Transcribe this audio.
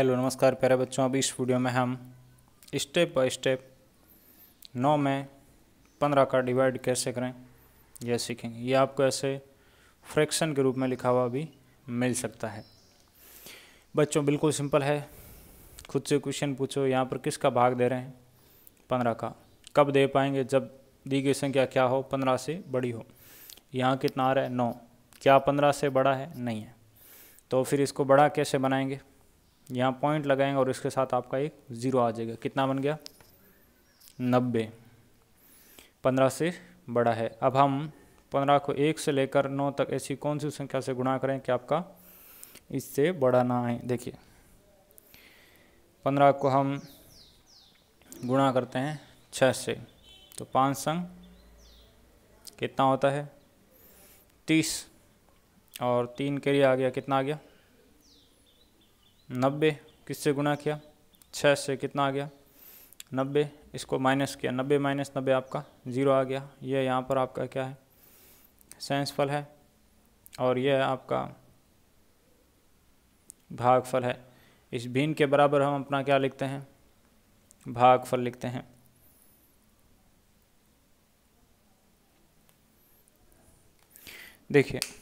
hello नमस्कार प्यारे बच्चों अभी इस वीडियो में हम स्टेप बाय स्टेप नौ में पंद्रह का डिवाइड कैसे करें यह सीखेंगे ये आपको ऐसे फ्रैक्शन के रूप में लिखा हुआ भी मिल सकता है बच्चों बिल्कुल सिंपल है खुद से क्वेश्चन पूछो यहाँ पर किसका भाग दे रहे हैं पंद्रह का कब दे पाएंगे जब दी गई संख्या क्या हो पंद्रह से बड़ी हो यहाँ कितना आ रहा है नौ क्या पंद्रह से बड़ा है नहीं है तो फिर इसको बड़ा कैसे बनाएंगे यहाँ पॉइंट लगाएंगे और इसके साथ आपका एक ज़ीरो आ जाएगा कितना बन गया नब्बे पंद्रह से बड़ा है अब हम पंद्रह को एक से लेकर नौ तक ऐसी कौन सी संख्या से गुणा करें कि आपका इससे बड़ा ना आए देखिए पंद्रह को हम गुणा करते हैं छः से तो पाँच संग कितना होता है तीस और तीन के लिए आ गया कितना आ गया नब्बे किससे गुना किया छः से कितना आ गया नब्बे इसको माइनस किया नब्बे माइनस नब्बे आपका ज़ीरो आ गया ये यहाँ पर आपका क्या है सेंसफल है और यह आपका भागफल है इस भीन के बराबर हम अपना क्या लिखते हैं भागफल लिखते हैं देखिए